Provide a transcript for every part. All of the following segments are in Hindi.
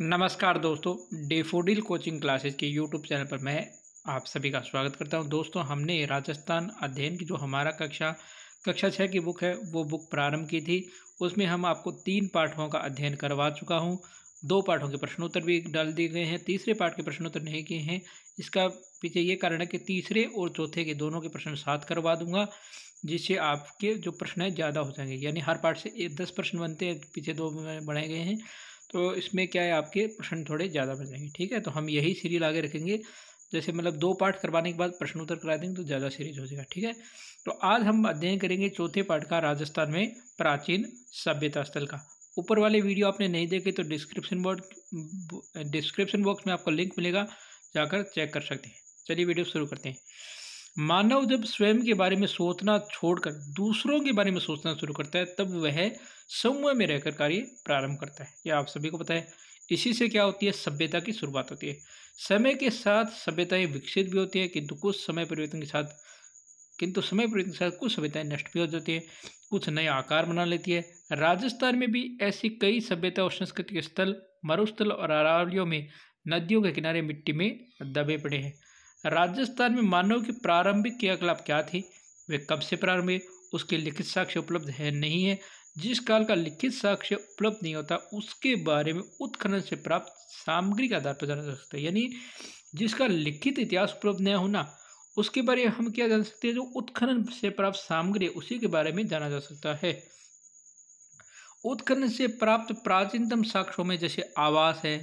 नमस्कार दोस्तों डेफोडिल कोचिंग क्लासेस के यूट्यूब चैनल पर मैं आप सभी का स्वागत करता हूं दोस्तों हमने राजस्थान अध्ययन की जो हमारा कक्षा कक्षा छः की बुक है वो बुक प्रारंभ की थी उसमें हम आपको तीन पाठों का अध्ययन करवा चुका हूं दो पाठों के प्रश्नोत्तर भी डाल दिए गए हैं तीसरे पाठ के प्रश्नोत्तर नहीं किए हैं इसका पीछे ये कारण है कि तीसरे और चौथे के दोनों के प्रश्न साथ करवा दूंगा जिससे आपके जो प्रश्न है ज़्यादा हो जाएंगे यानी हर पाठ से दस प्रश्न बनते हैं पीछे दो बनाए गए हैं तो इसमें क्या है आपके प्रश्न थोड़े ज़्यादा बन जाएंगे ठीक है तो हम यही सीरीज आगे रखेंगे जैसे मतलब दो पार्ट करवाने के बाद प्रश्न उत्तर करा देंगे तो ज़्यादा सीरीज हो जाएगा ठीक है तो आज हम अध्ययन करेंगे चौथे पार्ट का राजस्थान में प्राचीन सभ्यता स्थल का ऊपर वाले वीडियो आपने नहीं देखे तो डिस्क्रिप्शन बॉक्स डिस्क्रिप्शन बॉक्स में आपको लिंक मिलेगा जाकर चेक कर सकते हैं चलिए वीडियो शुरू करते हैं मानव जब स्वयं के बारे में सोचना छोड़कर दूसरों के बारे में सोचना शुरू करता है तब वह समूह में रहकर कार्य प्रारंभ करता है यह आप सभी को पता है इसी से क्या होती है सभ्यता की शुरुआत होती है समय के साथ सभ्यताएं विकसित भी होती हैं किंतु कुछ समय परिवर्तन के साथ किंतु समय परिवर्तन के साथ कुछ सभ्यताएं नष्ट भी हो जाती है कुछ नए आकार बना लेती है राजस्थान में भी ऐसी कई सभ्यता और संस्कृति के स्थल मरुस्थल और अरावलियों में नदियों के किनारे मिट्टी में दबे पड़े हैं राजस्थान में मानव की प्रारंभिक क्रियाकलाप क्या थी वे कब से प्रारंभ हुए उसके लिखित साक्ष्य उपलब्ध है नहीं है जिस काल का लिखित साक्ष्य उपलब्ध नहीं होता उसके बारे में उत्खनन से प्राप्त सामग्री का आधार पर जाना जा सकता है यानी जिसका लिखित इतिहास उपलब्ध नहीं होना उसके बारे में हम क्या जान सकते हैं जो उत्खनन से प्राप्त सामग्री उसी के बारे में जाना जा सकता है उत्खनन से प्राप्त प्राचीनतम साक्ष्यों में जैसे आवास है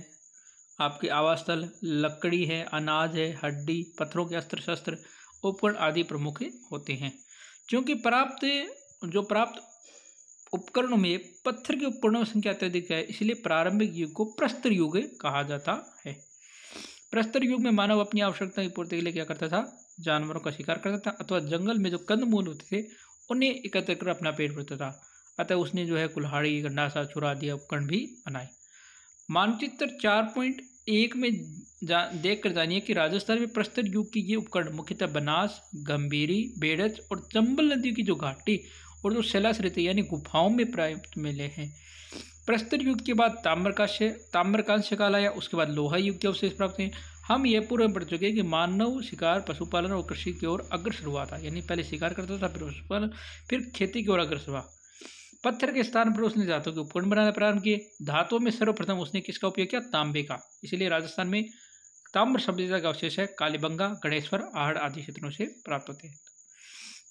आपके आवास स्थल लकड़ी है अनाज है हड्डी पत्थरों के अस्त्र शस्त्र उपकरण आदि प्रमुख होते हैं क्योंकि प्राप्त जो प्राप्त उपकरणों में पत्थर के उपकरणों की संख्या अत्यधिक है इसलिए प्रारंभिक युग को प्रस्तर युग कहा जाता है प्रस्तर युग में मानव अपनी आवश्यकता की पूर्ति के लिए क्या करता था जानवरों का शिकार करता था अथवा जंगल में जो कंद मूल होते थे उन्हें एकत्र कर अपना पेट भरता था अतः उसने जो है कुल्हाड़ी गंडासा छुरा दिया उपकरण भी बनाए मानचित्र चार पॉइंट एक में जा देख कर जानिए कि राजस्थान में प्रस्तर युग की ये उपकरण मुख्यतः बनास गंभीरी बेड़च और चंबल नदी की जो घाटी और जो शैलाश रहते यानी गुफाओं में प्राप्त मिले हैं प्रस्तर युग के बाद ताम्रकाश ताम्रकांश काल आया उसके बाद लोहा युग के अवशेष प्राप्त हैं हम यह पूर्व पढ़ चुके हैं कि मानव शिकार पशुपालन और कृषि की ओर अग्रसर हुआ था यानी पहले शिकार करता था फिर पशुपालन फिर खेती की ओर अग्रसर हुआ पत्थर के स्थान पर उसने धातु के उपकरण बनाने प्रारंभ किए धातुओं में सर्वप्रथम उसने किसका उपयोग किया तांबे का इसलिए राजस्थान में ताम्र सभ्यता का अवशेष है कालीबंगा गणेश्वर आहड़ आदि क्षेत्रों से प्राप्त होते हैं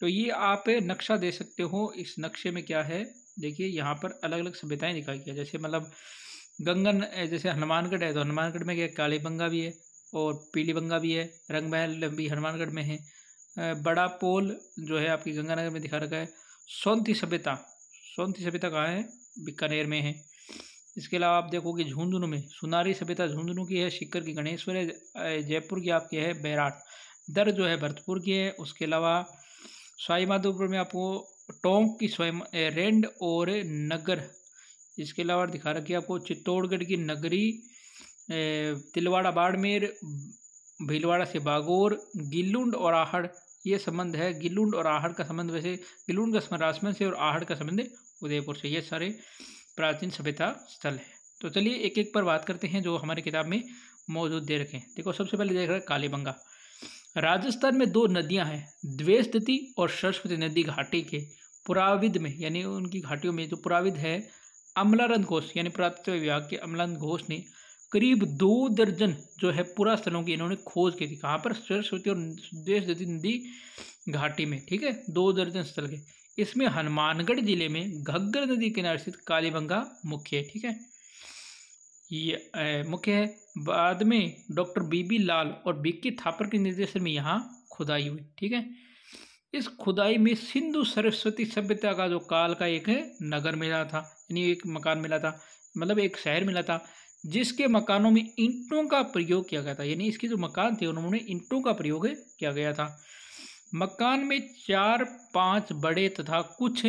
तो ये आप नक्शा दे सकते हो इस नक्शे में क्या है देखिए यहाँ पर अलग अलग सभ्यताएं दिखाई गई जैसे मतलब गंगन जैसे हनुमानगढ़ है तो हनुमानगढ़ में क्या कालीबंगा भी है और पीलीबंगा भी है रंगमहल भी हनुमानगढ़ में है बड़ा पोल जो है आपकी गंगानगर में दिखा रखा है सौंती सभ्यता सोनती सभ्यता कहाँ है बीकानेर में है इसके अलावा आप देखोगे झुंझुनू में सुनारी सभ्यता झुंझुनू की है शिकर की गणेश्वर है जयपुर की आपकी है बैराट दर जो है भरतपुर की है उसके अलावा स्वाईमाधोपुर में आपको टोंक की स्वयं रेंड और नगर इसके अलावा दिखा रखिए है आपको चित्तौड़गढ़ की नगरी तिलवाड़ा बाड़मेर भीलवाड़ा से बागोर गिल्लुंड और आहड़ ये संबंध है गिल्लुंड और आहड़ का संबंध वैसे गिल्लुंड का राजमन से और आहड़ का संबंध उदयपुर से ये सारे प्राचीन सभ्यता स्थल हैं तो चलिए एक एक पर बात करते हैं जो हमारे किताब में मौजूद दे रखे हैं देखो सबसे पहले देख रहे हैं कालीबंगा राजस्थान में दो नदियां हैं द्वेष और सरस्वती नदी घाटी के पुराविद में यानी उनकी घाटियों में जो पुराविद है अमलानंद घोष यानी पुरातत्व विभाग के अमलानंद घोष ने करीब दो दर्जन जो है पुरा स्थलों की इन्होंने खोज की थी कहाँ पर सरस्वती और द्वेश नदी घाटी में ठीक है दो दर्जन स्थल के इसमें हनुमानगढ़ जिले में घग्गर नदी किनारे स्थित कालीबंगा मुख्य है ठीक है ये मुख्य है बाद में डॉक्टर बीबी लाल और बिक्की थापर के निर्देशन में यहाँ खुदाई हुई ठीक है इस खुदाई में सिंधु सरस्वती सभ्यता का जो काल का एक नगर मिला था यानी एक मकान मिला था मतलब एक शहर मिला था जिसके मकानों में ईंटों का प्रयोग किया गया था यानी इसके जो मकान थे उन्होंने ईंटों का प्रयोग किया गया था मकान में चार पांच बड़े तथा कुछ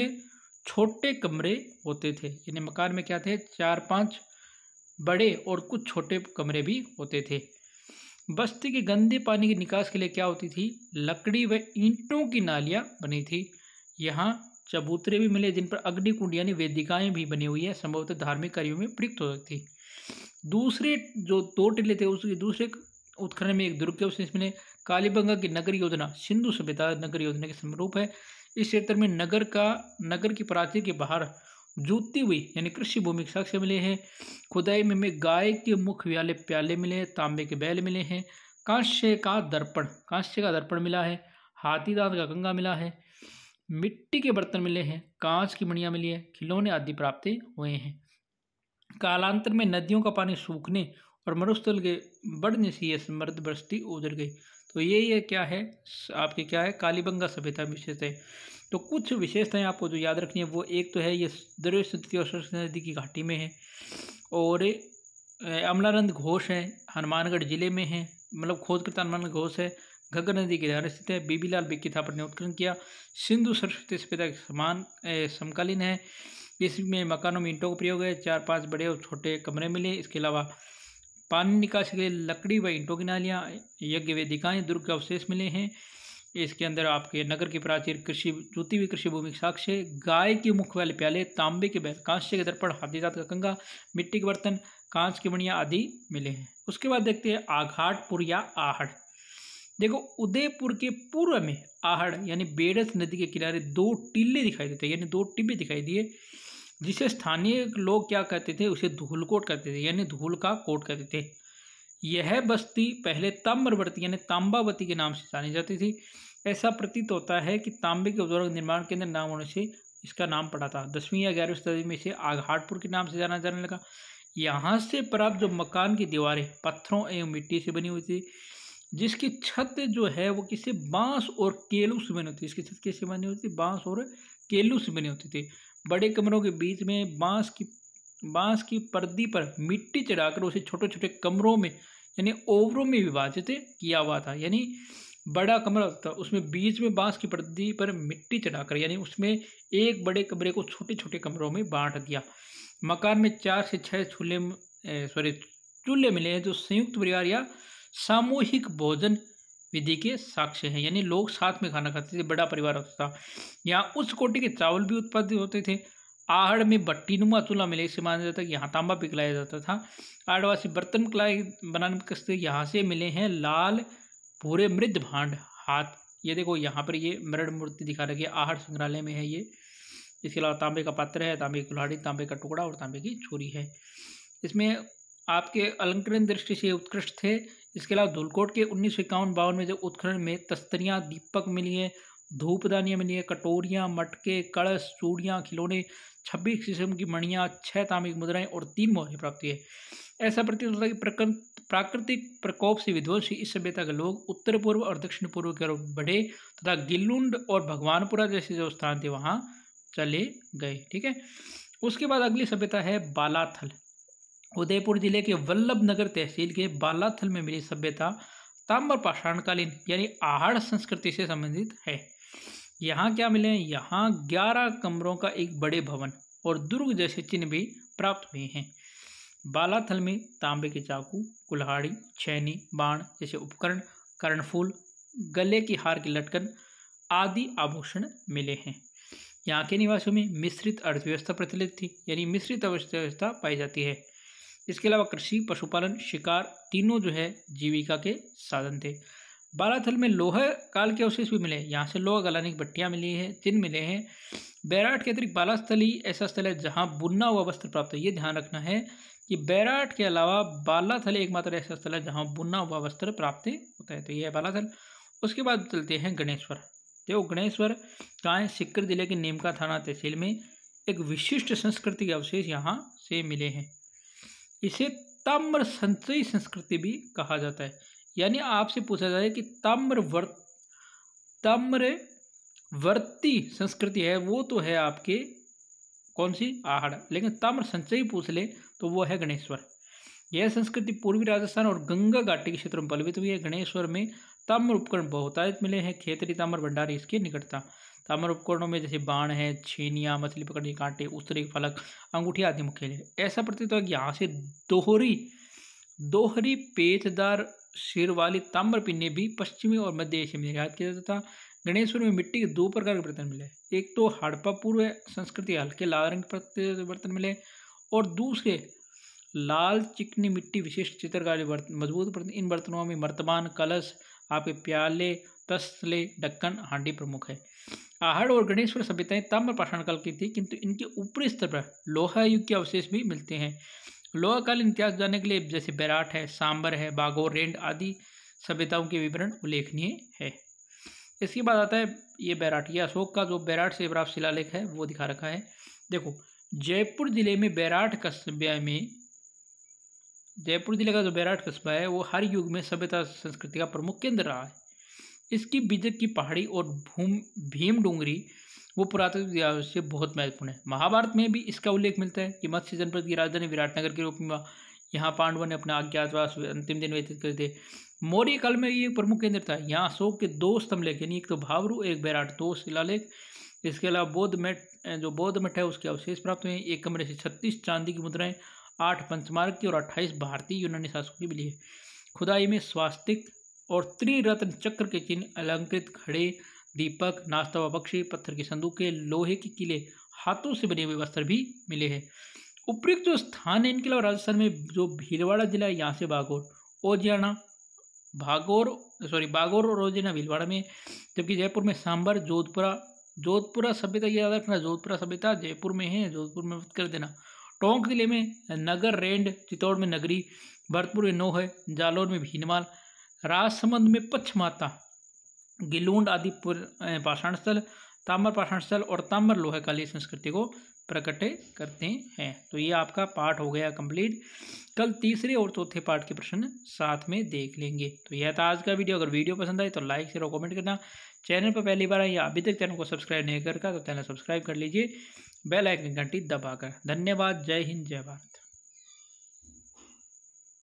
छोटे कमरे होते थे यानी मकान में क्या थे चार पांच बड़े और कुछ छोटे कमरे भी होते थे बस्ती के गंदे पानी के निकास के लिए क्या होती थी लकड़ी व ईंटों की नालियाँ बनी थी यहाँ चबूतरे भी मिले जिन पर अग्नि कुंड यानी वेदिकाएं भी बनी हुई है संभवतः धार्मिक कार्यों में प्रयुक्त हो सकती दूसरे जो दो टिले थे उसके दूसरे उत्खनन में एक दुर्ग मिले कालीबंगा की नगर योजना सिंधु सभ्यता नगर योजना के समरूप है इस क्षेत्र में नगर का नगर की प्राचीर के बाहर जूती हुई यानी कृषि भूमि के साक्ष्य मिले हैं खुदाई में गाय के मुख्य व्याले प्याले मिले हैं तांबे के बैल मिले हैं कांस्य का दर्पण कांस्य का दर्पण मिला है हाथी दांत का गंगा मिला है मिट्टी के बर्तन मिले हैं कांच की मणियाँ मिली है खिलौने आदि प्राप्त हुए हैं कालांतर में नदियों का पानी सूखने और मरुस्थल के बढ़ने से यह समृद्ध बस्ती उजर गई तो ये ये क्या है आपके क्या है कालीबंगा सभ्यता है तो कुछ विशेषताएं आपको जो याद रखनी है वो एक तो है ये द्रव्य और सरस्वती नदी की घाटी में है और अमलानंद घोष है हनुमानगढ़ जिले में है मतलब खोजकर्ता हनुमानगढ़ घोष है घग्गर नदी के किनारे स्थित है बीबीलाल बेग की स्थापना ने उत्खनन किया सिंधु सरस्वती सभ्यता के समान समकालीन है इसमें मकानों में ईंटों का प्रयोग है चार पांच बड़े और छोटे कमरे मिले इसके अलावा पानी निकासी के लिए लकड़ी व ईंटों की नालियाँ यज्ञ वेदिकाएँ दुर्ग के अवशेष मिले हैं इसके अंदर आपके नगर की प्राचीन कृषि जूती हुई कृषि भूमि के साक्ष्य गाय के मुख वाले प्याले तांबे के बैल कांस्य के दर्पण हाथी दांत का कंगा मिट्टी के बर्तन कांच की बणिया आदि मिले हैं उसके बाद देखते हैं आघाटपुर या आहड़ देखो उदयपुर के पूर्व में आहड़ यानी बेड़स नदी के किनारे दो टीले दिखाई देते हैं यानी दो टिब्बे दिखाई दिए जिसे स्थानीय लोग क्या कहते थे उसे धूलकोट कहते थे यानी धूल का कोट कहते थे यह बस्ती पहले ताम्रवर्ती यानी तांबावती के नाम से जानी जाती थी ऐसा प्रतीत होता है कि तांबे के उद्योग निर्माण केंद्र नाम होने से इसका नाम पड़ा था दसवीं या ग्यारहवीं सदी में इसे आघाटपुर के नाम से जाना जाने लगा यहाँ से प्राप्त जो मकान की दीवारें पत्थरों एवं मिट्टी से बनी हुई थी जिसकी छत जो है वो किसी बांस और केलू से बनी होती थी इसकी छत किससे बनी होती बांस और केलू से बनी होती थी बड़े कमरों के बीच में बांस की बांस की पर्दी पर मिट्टी चढ़ाकर उसे छोटे छोटे कमरों में यानी ओवरों में विभाजित किया हुआ था यानी बड़ा कमरा था उसमें बीच में बांस की पर्दी पर मिट्टी चढ़ाकर यानी उसमें एक बड़े कमरे को छोटे छोटे कमरों में बांट दिया मकान में चार से छः चूल्हे सॉरी चूल्हे मिले हैं जो संयुक्त परिवार या सामूहिक भोजन विधि के साक्ष्य हैं यानी लोग साथ में खाना खाते थे बड़ा परिवार होता था यहाँ उस कोटि के चावल भी उत्पादित होते थे आहड़ में बट्टी नुमा चूल्हा मिले इसे माना जाता है यहाँ तांबा पिघलाया जाता था आड़वासी बर्तन कलाई बनाने में कसते यहाँ से मिले हैं लाल भूरे मृद भांड हाथ ये देखो यहाँ पर ये मृण मूर्ति दिखा रखी है आहड़ संग्रहालय में है ये इसके अलावा तांबे का पात्र है तांबे की कुल्हाड़ी तांबे का टुकड़ा और तांबे की छुरी है इसमें आपके अलंकरण दृष्टि से उत्कृष्ट थे इसके अलावा धुलकोट के उन्नीस सौ इक्यावन बावन में जो उत्खनन में तस्तरियाँ दीपक मिली हैं धूपदानियाँ मिली हैं कटोरियाँ मटके कलश चूड़ियाँ खिलौने छब्बीस किस्म की मणियाँ छः तामिक मुद्राएं और तीन मोहरें प्राप्त हुई है ऐसा प्रतीत होता है कि प्राकृतिक प्रकोप से विध्वंस इस सभ्यता के लोग उत्तर पूर्व और दक्षिण पूर्व की ओर बढ़े तथा गिल्लुंड और भगवानपुरा जैसे जो स्थान थे वहाँ चले गए ठीक है उसके बाद अगली सभ्यता है बालाथल उदयपुर जिले के वल्लभ नगर तहसील के बालाथल में मिली सभ्यता ताम्र पाषाणकालीन यानी आहाड़ संस्कृति से संबंधित है यहाँ क्या मिले हैं यहाँ ग्यारह कमरों का एक बड़े भवन और दुर्ग जैसे चिन्ह भी प्राप्त हुए हैं बालाथल में तांबे के चाकू कुल्हाड़ी छैनी बाण जैसे उपकरण कर्णफूल गले की हार की लटकन आदि आभूषण मिले हैं यहाँ के निवासियों में मिश्रित अर्थव्यवस्था प्रचलित थी यानी मिश्रित अर्थव्यवस्था पाई जाती है इसके अलावा कृषि पशुपालन शिकार तीनों जो है जीविका के साधन थे बालाथल में लोहा काल के अवशेष भी मिले यहाँ से लोहा गलाने की भट्टियाँ मिली हैं चिन्ह मिले हैं बैराट के अतिरिक्त बालास्थल ही ऐसा स्थल है जहाँ बुनना हुआ वस्त्र प्राप्त है ये ध्यान रखना है कि बैराट के अलावा बालाथल एकमात्र ऐसा स्थल है जहाँ बुनना हुआ वस्त्र प्राप्त होता है तो ये है बालाथल उसके बाद चलते हैं गणेश्वर देखो गणेश्वर कहाँ है सिक्कर जिले के नेमका थाना तहसील में एक विशिष्ट संस्कृति के अवशेष यहाँ से मिले हैं इसे तम्र संचयी संस्कृति भी कहा जाता है यानी आपसे पूछा जाए कि ताम्र वर्त ताम्र वर्ती संस्कृति है वो तो है आपके कौन सी आहड़ लेकिन तम्र संचयी पूछ ले तो वो है गणेश्वर यह संस्कृति पूर्वी राजस्थान और गंगा घाटी के क्षेत्र में पलवित हुई है गणेश्वर में ताम्र उपकरण बहुतायत मिले हैं खेतरी ताम्र भंडारी इसकी निकटता ताम्र उपकरणों में जैसे बाण है छेनिया मछली पकड़ने के कांटे उतरे फलक अंगूठी आदि मुख्य है ऐसा प्रतीत हो कि यहाँ से दोहरी दोहरी पेचदार सिर वाली ताम्र पिन्ने भी पश्चिमी और मध्य एशिया में निर्यात किया जाता था गणेश्वर में मिट्टी के दो प्रकार के बर्तन मिले एक तो हड़प्पा पूर्व संस्कृति हल्के लाल रंग के बर्तन मिले और दूसरे लाल चिकनी मिट्टी विशिष्ट चित्रकारी बर्तन मजबूत बर्तन इन बर्तनों में वर्तमान कलश आपके प्याले तस्ले ढक्कन हांडी प्रमुख है आहड़ और गणेश्वर सभ्यताएं ताम्र पाषाण काल की थी किंतु इनके ऊपरी स्तर पर लोहा युग के अवशेष भी मिलते हैं लोहाकालीन इतिहास जानने के लिए जैसे बैराट है सांबर है बागोर रेंड आदि सभ्यताओं के विवरण उल्लेखनीय है इसके बाद आता है ये बैराट ये अशोक का जो बैराट से प्राप्त शिलालेख है वो दिखा रखा है देखो जयपुर ज़िले में बैराट कस्बे में जयपुर ज़िले का जो बैराट कस्बा है वो हर युग में सभ्यता संस्कृति का प्रमुख केंद्र रहा है इसकी बिदक की पहाड़ी और भूम भीम डोंगरी वो पुरातत्व से बहुत महत्वपूर्ण है महाभारत में भी इसका उल्लेख मिलता है कि मत्स्य जनपद की राजधानी विराटनगर के रूप में यहाँ पांडवों ने अपना अज्ञातवास अंतिम दिन व्यतीत कर दिए मौर्य काल में ये प्रमुख केंद्र था यहाँ अशोक के दो लेख यानी एक तो भावरू एक बैराट दो शिलालेख इसके अलावा बौद्ध मठ जो बौद्ध मठ है उसके अवशेष प्राप्त हुए एक कमरे से छत्तीस चांदी की मुद्राएं आठ पंचमार्ग की और अट्ठाईस भारतीय यूनानी शासकों की मिली है खुदाई में स्वास्तिक और त्रिरत्न चक्र के चिन्ह अलंकृत खड़े दीपक नाश्ता व पत्थर के संदूके लोहे के किले हाथों से बने हुए वस्त्र भी मिले हैं उपयुक्त जो स्थान है इनके अलावा राजस्थान में जो भीलवाड़ा जिला है यहाँ से बागोर ओजियाना भागोर सॉरी बागोर और ओजियाना भीलवाड़ा में जबकि जयपुर में सांबर जोधपुरा जोधपुरा सभ्यता याद रखना जोधपुरा सभ्यता जयपुर में है जोधपुर में मत कर देना टोंक जिले में नगर रेंड चित्तौड़ में नगरी भरतपुर में नोह है जालौर में भीनमाल राजसमंद में पक्षमाता गिलूंड आदि पाषाण स्थल ताम्र पाषाण स्थल और ताम्र लोहे काली संस्कृति को प्रकट करते हैं तो ये आपका पाठ हो गया कंप्लीट कल तीसरे और चौथे पाठ के प्रश्न साथ में देख लेंगे तो यह था आज का वीडियो अगर वीडियो पसंद आए तो लाइक शेयर और कमेंट करना चैनल पर पहली बार या अभी तक चैनल को सब्सक्राइब नहीं कर का तो चैनल सब्सक्राइब कर लीजिए बेल आइकन घंटी दबाकर धन्यवाद जय हिंद जय भारत